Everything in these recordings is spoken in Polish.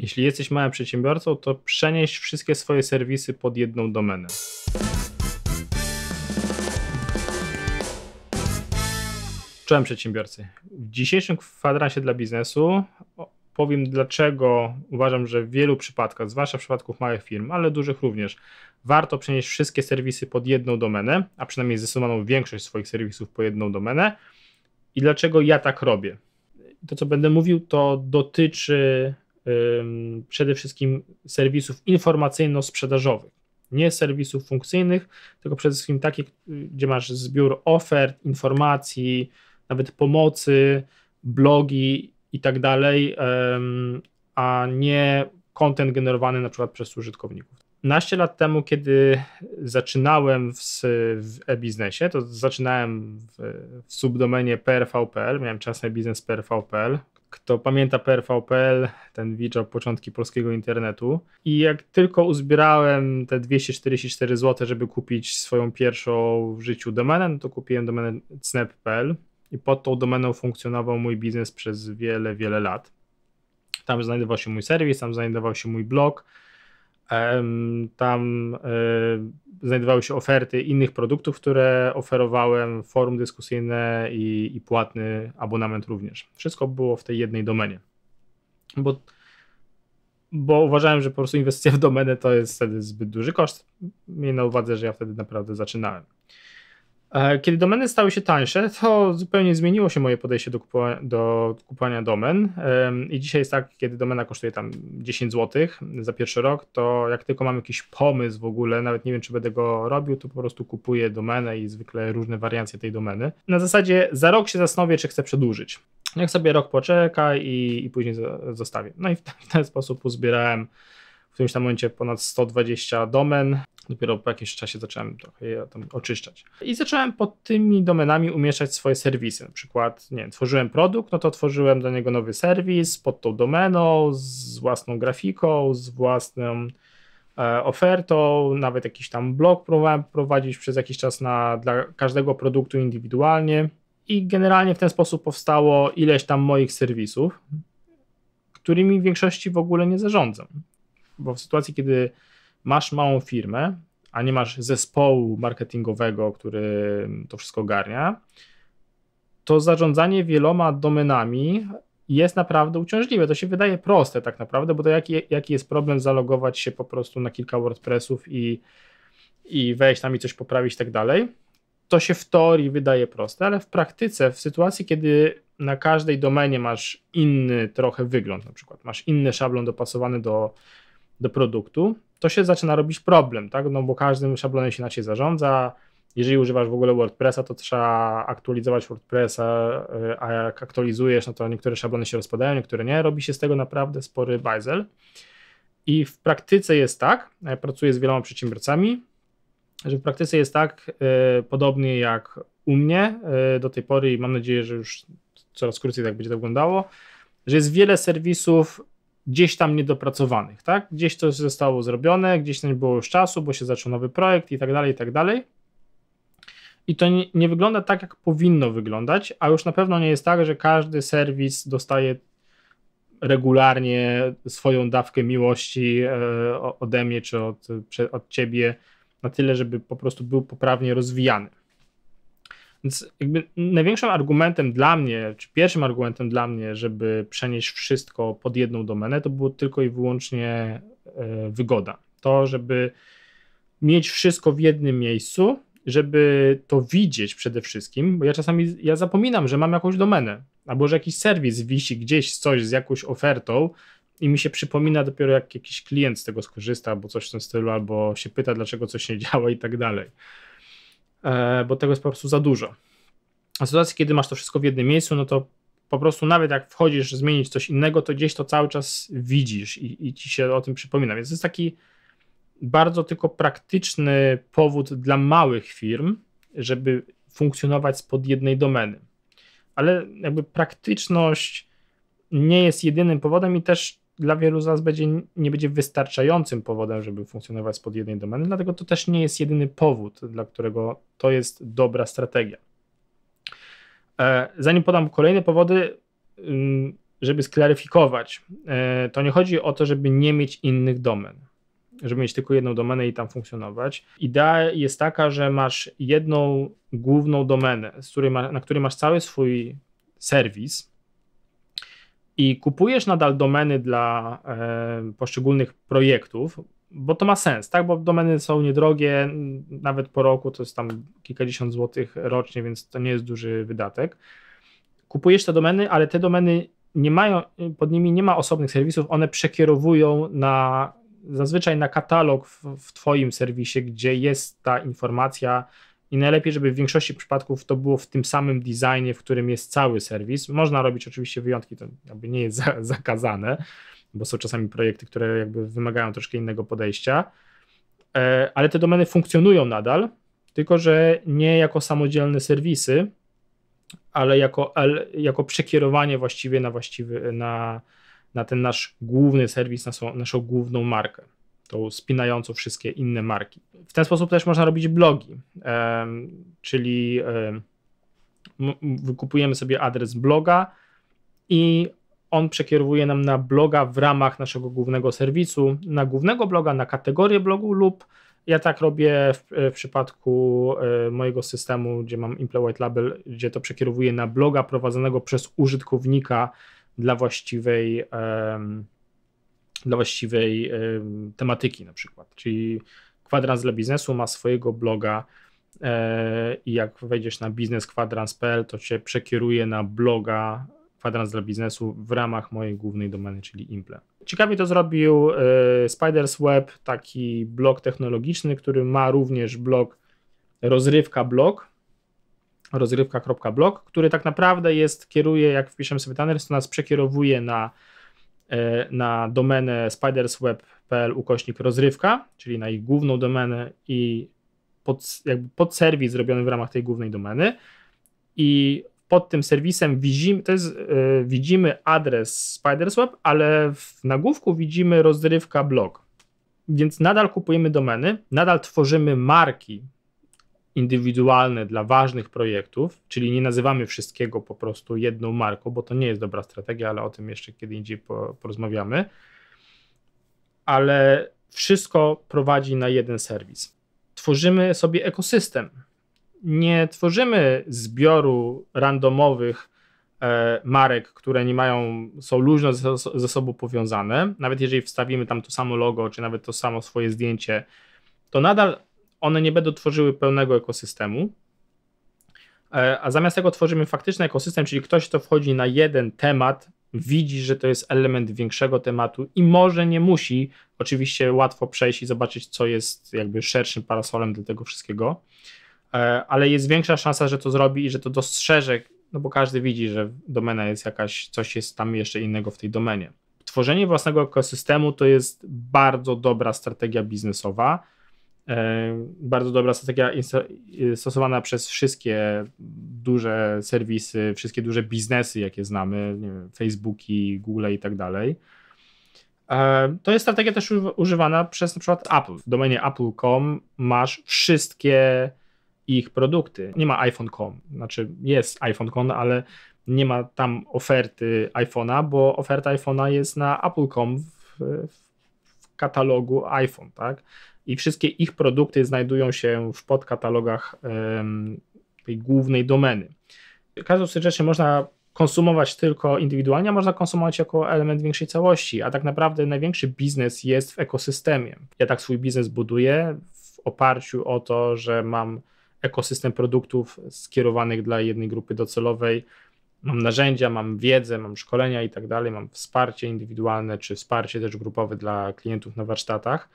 Jeśli jesteś małym przedsiębiorcą, to przenieś wszystkie swoje serwisy pod jedną domenę. Czołem przedsiębiorcy. W dzisiejszym kwadransie dla biznesu powiem, dlaczego uważam, że w wielu przypadkach, zwłaszcza w przypadku małych firm, ale dużych również, warto przenieść wszystkie serwisy pod jedną domenę, a przynajmniej zdecydowaną większość swoich serwisów pod jedną domenę i dlaczego ja tak robię. To, co będę mówił, to dotyczy przede wszystkim serwisów informacyjno-sprzedażowych. Nie serwisów funkcyjnych, tylko przede wszystkim takich, gdzie masz zbiór ofert, informacji, nawet pomocy, blogi i tak dalej, a nie kontent generowany na przykład przez użytkowników. Naście lat temu, kiedy zaczynałem w, w e-biznesie, to zaczynałem w, w subdomenie prv.pl, miałem czasem biznes prv.pl, kto pamięta PRV.pl, ten widział początki polskiego internetu. I jak tylko uzbierałem te 244 zł, żeby kupić swoją pierwszą w życiu domenę, no to kupiłem domenę cnep.pl i pod tą domeną funkcjonował mój biznes przez wiele, wiele lat. Tam znajdował się mój serwis, tam znajdował się mój blog, tam y, znajdowały się oferty innych produktów, które oferowałem, forum dyskusyjne i, i płatny abonament również. Wszystko było w tej jednej domenie. Bo bo uważałem, że po prostu inwestycja w domenę to jest wtedy zbyt duży koszt. Miej na uwadze, że ja wtedy naprawdę zaczynałem. E, kiedy domeny stały się tańsze, to zupełnie zmieniło się moje podejście do, kupowa do kupowania domen. I dzisiaj jest tak, kiedy domena kosztuje tam 10 zł za pierwszy rok, to jak tylko mam jakiś pomysł w ogóle, nawet nie wiem, czy będę go robił, to po prostu kupuję domenę i zwykle różne wariacje tej domeny. Na zasadzie za rok się zastanowię, czy chcę przedłużyć. Jak sobie rok poczeka i, i później zostawię. No i w ten, w ten sposób uzbierałem w którymś tam momencie ponad 120 domen. Dopiero po jakimś czasie zacząłem trochę je tam oczyszczać. I zacząłem pod tymi domenami umieszczać swoje serwisy. Na przykład, nie wiem, tworzyłem produkt, no to tworzyłem dla niego nowy serwis pod tą domeną, z własną grafiką, z własną e, ofertą, nawet jakiś tam blog próbowałem prowadzić przez jakiś czas na, dla każdego produktu indywidualnie. I generalnie w ten sposób powstało ileś tam moich serwisów, którymi w większości w ogóle nie zarządzam bo w sytuacji, kiedy masz małą firmę, a nie masz zespołu marketingowego, który to wszystko ogarnia, to zarządzanie wieloma domenami jest naprawdę uciążliwe. To się wydaje proste tak naprawdę, bo to jaki, jaki jest problem zalogować się po prostu na kilka WordPressów i, i wejść tam i coś poprawić i tak dalej. To się w teorii wydaje proste, ale w praktyce, w sytuacji, kiedy na każdej domenie masz inny trochę wygląd, na przykład masz inny szablon dopasowany do do produktu, to się zaczyna robić problem, tak? No bo każdym szablonem się inaczej zarządza. Jeżeli używasz w ogóle WordPressa, to trzeba aktualizować WordPressa, e, a jak aktualizujesz, no to niektóre szablony się rozpadają, niektóre nie. Robi się z tego naprawdę spory bajzel. I w praktyce jest tak, ja pracuję z wieloma przedsiębiorcami, że w praktyce jest tak, y, podobnie jak u mnie y, do tej pory i mam nadzieję, że już coraz krócej tak będzie to wyglądało, że jest wiele serwisów gdzieś tam niedopracowanych, tak? Gdzieś coś zostało zrobione, gdzieś nie było już czasu, bo się zaczął nowy projekt i tak dalej, i tak dalej. I to nie, nie, wygląda tak, jak powinno wyglądać, a już na pewno nie jest tak, że każdy serwis dostaje regularnie swoją dawkę miłości e, ode mnie czy od, od ciebie na tyle, żeby po prostu był poprawnie rozwijany. Więc jakby największym argumentem dla mnie, czy pierwszym argumentem dla mnie, żeby przenieść wszystko pod jedną domenę, to było tylko i wyłącznie e, wygoda. To, żeby mieć wszystko w jednym miejscu, żeby to widzieć przede wszystkim, bo ja czasami ja zapominam, że mam jakąś domenę, albo że jakiś serwis wisi gdzieś coś z jakąś ofertą i mi się przypomina dopiero jak jakiś klient z tego skorzysta, albo coś w tym stylu, albo się pyta, dlaczego coś nie działa i tak dalej. E, bo tego jest po prostu za dużo. A w sytuacji, kiedy masz to wszystko w jednym miejscu, no to po prostu nawet jak wchodzisz zmienić coś innego, to gdzieś to cały czas widzisz i, i ci się o tym przypomina. Więc to jest taki bardzo tylko praktyczny powód dla małych firm, żeby funkcjonować spod jednej domeny. Ale jakby praktyczność nie jest jedynym powodem i też dla wielu z nas będzie, nie będzie wystarczającym powodem, żeby funkcjonować spod jednej domeny, dlatego to też nie jest jedyny powód, dla którego to jest dobra strategia. E, zanim podam kolejne powody, mm, żeby sklaryfikować, e, to nie chodzi o to, żeby nie mieć innych domen, żeby mieć tylko jedną domenę i tam funkcjonować. Idea jest taka, że masz jedną główną domenę, na której masz cały swój serwis, i kupujesz nadal domeny dla e, poszczególnych projektów, bo to ma sens, tak? Bo domeny są niedrogie, nawet po roku to jest tam kilkadziesiąt złotych rocznie, więc to nie jest duży wydatek. Kupujesz te domeny, ale te domeny nie mają, pod nimi nie ma osobnych serwisów, one przekierowują na zazwyczaj na katalog w, w Twoim serwisie, gdzie jest ta informacja, i najlepiej, żeby w większości przypadków to było w tym samym designie, w którym jest cały serwis. Można robić oczywiście wyjątki, to jakby nie jest za, zakazane, bo są czasami projekty, które jakby wymagają troszkę innego podejścia, e, ale te domeny funkcjonują nadal, tylko że nie jako samodzielne serwisy, ale jako, jako przekierowanie właściwie na właściwy, na, na ten nasz główny serwis, naszą, naszą główną markę tą spinającą wszystkie inne marki. W ten sposób też można robić blogi, czyli wykupujemy sobie adres bloga i on przekierowuje nam na bloga w ramach naszego głównego serwisu, na głównego bloga, na kategorię blogu lub ja tak robię w, w przypadku e, mojego systemu, gdzie mam Imple White Label, gdzie to przekierowuje na bloga prowadzonego przez użytkownika dla właściwej dla właściwej tematyki na przykład. Czyli kwadrans dla biznesu ma swojego bloga e, i jak wejdziesz na bizneskwadrans.pl, to cię przekieruje na bloga kwadrans dla biznesu w ramach mojej głównej domeny, czyli Imple. Ciekawie to zrobił e, Spiders Web, taki blog technologiczny, który ma również blog rozrywka blog, rozrywka.blog, który tak naprawdę jest, kieruje, jak wpiszemy sobie Tanners, to nas przekierowuje na E, na domenę spidersweb.pl ukośnik rozrywka, czyli na ich główną domenę i pod, jakby pod serwis zrobiony w ramach tej głównej domeny i pod tym serwisem widzimy, to jest, yy, widzimy adres Spidersweb, ale w nagłówku widzimy rozrywka blog. Więc nadal kupujemy domeny, nadal tworzymy marki indywidualne dla ważnych projektów, czyli nie nazywamy wszystkiego po prostu jedną marką, bo to nie jest dobra strategia, ale o tym jeszcze kiedy indziej porozmawiamy. Ale wszystko prowadzi na jeden serwis. Tworzymy sobie ekosystem. Nie tworzymy zbioru randomowych e, marek, które nie mają, są luźno ze sobą powiązane. Nawet jeżeli wstawimy tam to samo logo, czy nawet to samo swoje zdjęcie, to nadal one nie będą tworzyły pełnego ekosystemu, e, a zamiast tego tworzymy faktyczny ekosystem, czyli ktoś, kto wchodzi na jeden temat, widzi, że to jest element większego tematu i może nie musi, oczywiście łatwo przejść i zobaczyć, co jest jakby szerszym parasolem do tego wszystkiego, e, ale jest większa szansa, że to zrobi i że to dostrzeże, no bo każdy widzi, że domena jest jakaś, coś jest tam jeszcze innego w tej domenie. Tworzenie własnego ekosystemu to jest bardzo dobra strategia biznesowa, E, bardzo dobra strategia stosowana przez wszystkie duże serwisy, wszystkie duże biznesy, jakie znamy, wiem, Facebooki, Google i tak dalej. E, to jest strategia też używana przez na przykład Apple. W domenie apple.com masz wszystkie ich produkty. Nie ma iPhone.com, znaczy jest iPhone.com, ale nie ma tam oferty iPhone'a, bo oferta iPhone'a jest na apple.com w, w katalogu iPhone, tak? i wszystkie ich produkty znajdują się w podkatalogach tej głównej domeny. Każdą z tych rzeczy można konsumować tylko indywidualnie, a można konsumować jako element większej całości, a tak naprawdę największy biznes jest w ekosystemie. Ja tak swój biznes buduję w oparciu o to, że mam ekosystem produktów skierowanych dla jednej grupy docelowej. Mam narzędzia, mam wiedzę, mam szkolenia i tak dalej, mam wsparcie indywidualne czy wsparcie też grupowe dla klientów na warsztatach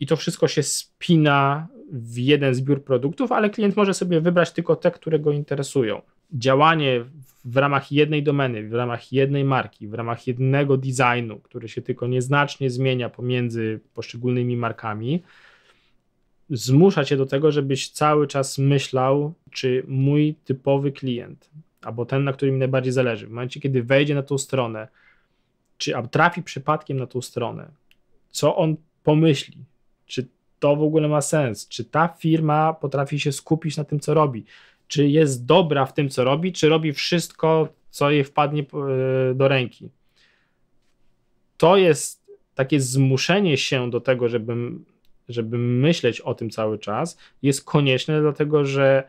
i to wszystko się spina w jeden zbiór produktów, ale klient może sobie wybrać tylko te, które go interesują. Działanie w ramach jednej domeny, w ramach jednej marki, w ramach jednego designu, który się tylko nieznacznie zmienia pomiędzy poszczególnymi markami, zmusza cię do tego, żebyś cały czas myślał, czy mój typowy klient, albo ten, na którym najbardziej zależy, w momencie, kiedy wejdzie na tą stronę, czy trafi przypadkiem na tą stronę, co on pomyśli, to w ogóle ma sens? Czy ta firma potrafi się skupić na tym, co robi? Czy jest dobra w tym, co robi? Czy robi wszystko, co jej wpadnie e, do ręki? To jest takie zmuszenie się do tego, żeby, żeby myśleć o tym cały czas, jest konieczne, dlatego że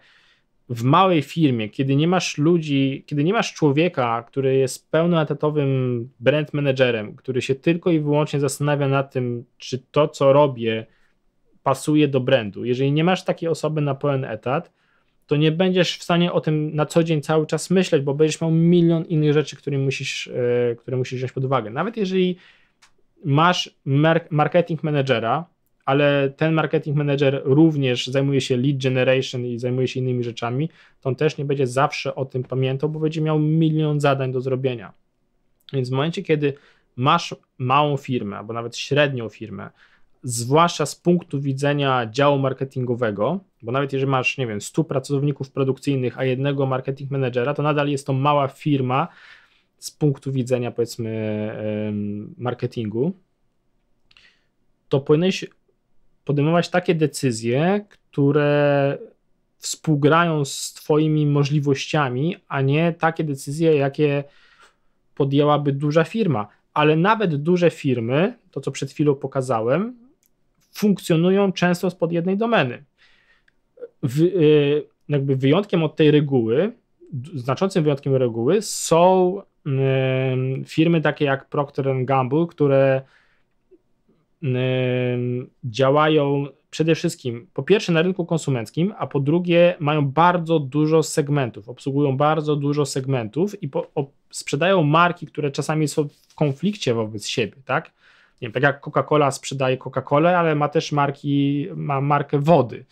w małej firmie, kiedy nie masz ludzi, kiedy nie masz człowieka, który jest pełnoetatowym brand managerem, który się tylko i wyłącznie zastanawia nad tym, czy to, co robię, pasuje do brandu. Jeżeli nie masz takiej osoby na pełen etat, to nie będziesz w stanie o tym na co dzień cały czas myśleć, bo będziesz miał milion innych rzeczy, które musisz, e, które musisz wziąć pod uwagę. Nawet jeżeli masz marketing managera, ale ten marketing manager również zajmuje się lead generation i zajmuje się innymi rzeczami, to on też nie będzie zawsze o tym pamiętał, bo będzie miał milion zadań do zrobienia. Więc w momencie, kiedy masz małą firmę, albo nawet średnią firmę, zwłaszcza z punktu widzenia działu marketingowego, bo nawet jeżeli masz, nie wiem, 100 pracowników produkcyjnych, a jednego marketing managera, to nadal jest to mała firma z punktu widzenia, powiedzmy, marketingu, to powinieneś podejmować takie decyzje, które współgrają z Twoimi możliwościami, a nie takie decyzje, jakie podjęłaby duża firma. Ale nawet duże firmy, to co przed chwilą pokazałem, funkcjonują często spod jednej domeny. Y, jakby wyjątkiem od tej reguły, znaczącym wyjątkiem reguły są y, firmy takie jak Procter Gamble, które y, działają przede wszystkim po pierwsze na rynku konsumenckim, a po drugie mają bardzo dużo segmentów, obsługują bardzo dużo segmentów i po, o, sprzedają marki, które czasami są w konflikcie wobec siebie, tak? nie wiem, tak jak Coca-Cola sprzedaje Coca-Colę, ale ma też marki, ma markę wody.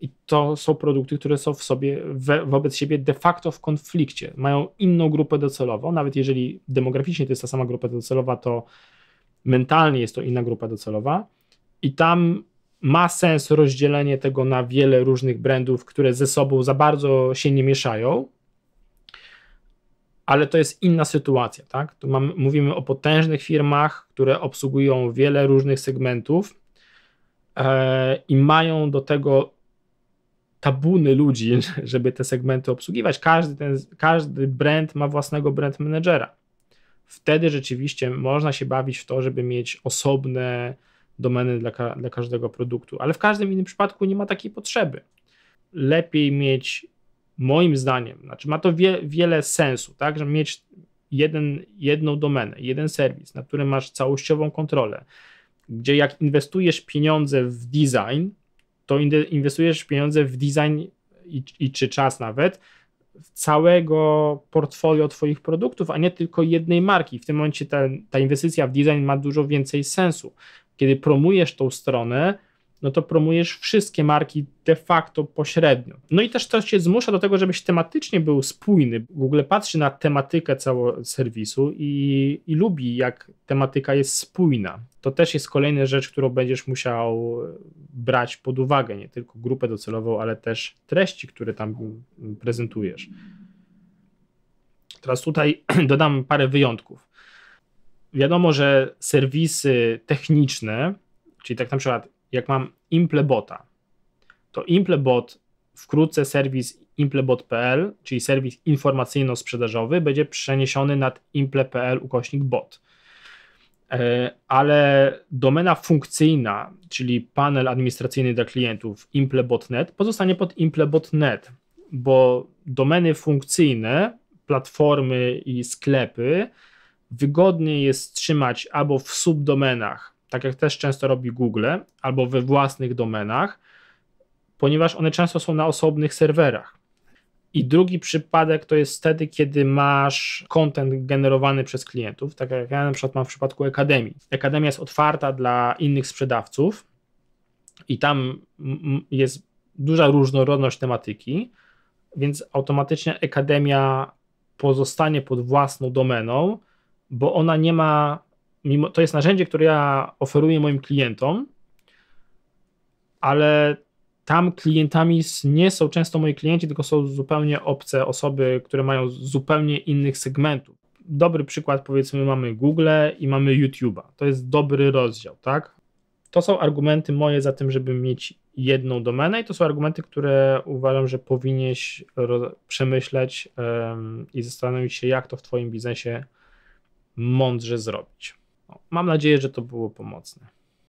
I to są produkty, które są w sobie we, wobec siebie de facto w konflikcie. Mają inną grupę docelową, nawet jeżeli demograficznie to jest ta sama grupa docelowa, to mentalnie jest to inna grupa docelowa. I tam ma sens rozdzielenie tego na wiele różnych brandów, które ze sobą za bardzo się nie mieszają, ale to jest inna sytuacja, tak? Tu mam, mówimy o potężnych firmach, które obsługują wiele różnych segmentów e, i mają do tego tabuny ludzi, żeby te segmenty obsługiwać. Każdy, ten, każdy brand ma własnego brand managera. Wtedy rzeczywiście można się bawić w to, żeby mieć osobne domeny dla, dla każdego produktu, ale w każdym innym przypadku nie ma takiej potrzeby. Lepiej mieć moim zdaniem, znaczy ma to wie, wiele sensu, tak, żeby mieć jeden, jedną domenę, jeden serwis, na którym masz całościową kontrolę, gdzie jak inwestujesz pieniądze w design, to inwestujesz pieniądze w design i, i czy czas nawet całego portfolio Twoich produktów, a nie tylko jednej marki. W tym momencie ta, ta inwestycja w design ma dużo więcej sensu. Kiedy promujesz tą stronę, no to promujesz wszystkie marki de facto pośrednio. No i też to się zmusza do tego, żebyś tematycznie był spójny. Google patrzy na tematykę całego serwisu i, i lubi, jak tematyka jest spójna. To też jest kolejna rzecz, którą będziesz musiał brać pod uwagę, nie tylko grupę docelową, ale też treści, które tam prezentujesz. Teraz tutaj dodam parę wyjątków. Wiadomo, że serwisy techniczne, czyli tak na przykład jak mam implebota, to implebot, wkrótce serwis implebot.pl, czyli serwis informacyjno-sprzedażowy, będzie przeniesiony nad imple.pl ukośnik bot. E, ale domena funkcyjna, czyli panel administracyjny dla klientów imple.bot.net pozostanie pod imple.bot.net, bo domeny funkcyjne, platformy i sklepy wygodniej jest trzymać albo w subdomenach tak jak też często robi Google, albo we własnych domenach, ponieważ one często są na osobnych serwerach. I drugi przypadek to jest wtedy, kiedy masz content generowany przez klientów, tak jak ja na przykład mam w przypadku Akademii. Akademia jest otwarta dla innych sprzedawców i tam jest duża różnorodność tematyki, więc automatycznie Akademia pozostanie pod własną domeną, bo ona nie ma mimo, to jest narzędzie, które ja oferuję moim klientom, ale tam klientami nie są często moi klienci, tylko są zupełnie obce osoby, które mają zupełnie innych segmentów. Dobry przykład, powiedzmy, mamy Google i mamy YouTube'a. To jest dobry rozdział, tak? To są argumenty moje za tym, żeby mieć jedną domenę, i to są argumenty, które uważam, że powinieneś przemyśleć um, i zastanowić się, jak to w Twoim biznesie mądrze zrobić. Mam nadzieję, że to było pomocne.